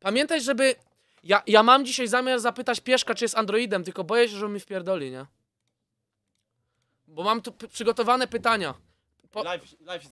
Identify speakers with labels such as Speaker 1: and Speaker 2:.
Speaker 1: Pamiętaj, żeby... Ja, ja mam dzisiaj zamiar zapytać Pieszka, czy jest androidem, tylko boję się, że mi wpierdoli, nie? Bo mam tu przygotowane pytania.
Speaker 2: Po... Live, live